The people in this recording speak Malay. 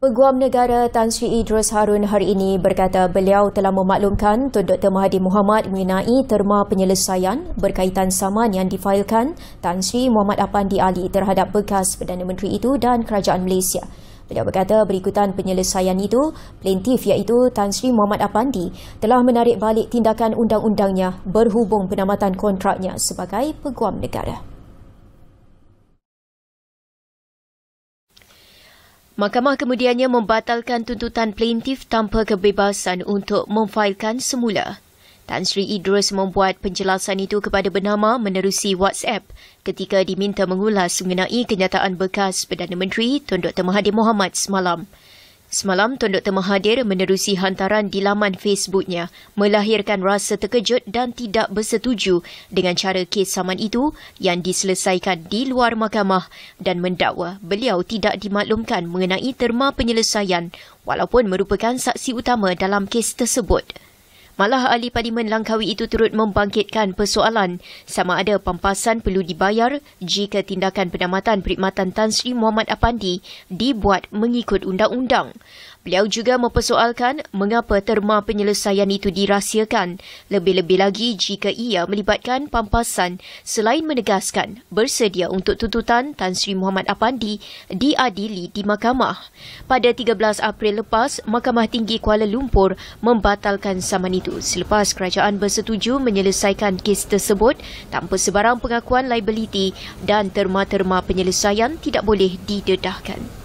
Peguam Negara Tan Sri Idrus Harun hari ini berkata beliau telah memaklumkan Tun Dr. Mahathir Mohamad mengenai terma penyelesaian berkaitan saman yang difailkan Tan Sri Muhammad Apandi Ali terhadap bekas Perdana Menteri itu dan Kerajaan Malaysia. Beliau berkata berikutan penyelesaian itu, plaintif iaitu Tan Sri Muhammad Apandi telah menarik balik tindakan undang-undangnya berhubung penamatan kontraknya sebagai peguam negara. Mahkamah kemudiannya membatalkan tuntutan plaintif tanpa kebebasan untuk memfailkan semula. Tan Sri Idris membuat penjelasan itu kepada bernama menerusi WhatsApp ketika diminta mengulas mengenai kenyataan bekas Perdana Menteri Tun Dr. Mahathir Mohamad semalam. Semalam, Tun Dr. Mahathir menerusi hantaran di laman Facebooknya melahirkan rasa terkejut dan tidak bersetuju dengan cara kes saman itu yang diselesaikan di luar mahkamah dan mendakwa beliau tidak dimaklumkan mengenai terma penyelesaian walaupun merupakan saksi utama dalam kes tersebut. Malah ahli parlimen Langkawi itu turut membangkitkan persoalan sama ada pampasan perlu dibayar jika tindakan penamatan perkhidmatan Tan Sri Muhammad Apandi dibuat mengikut undang-undang. Beliau juga mempersoalkan mengapa terma penyelesaian itu dirahsiakan, lebih-lebih lagi jika ia melibatkan pampasan selain menegaskan bersedia untuk tuntutan Tan Sri Muhammad Apandi diadili di mahkamah. Pada 13 April lepas, Mahkamah Tinggi Kuala Lumpur membatalkan saman itu selepas kerajaan bersetuju menyelesaikan kes tersebut tanpa sebarang pengakuan liability dan terma-terma penyelesaian tidak boleh didedahkan.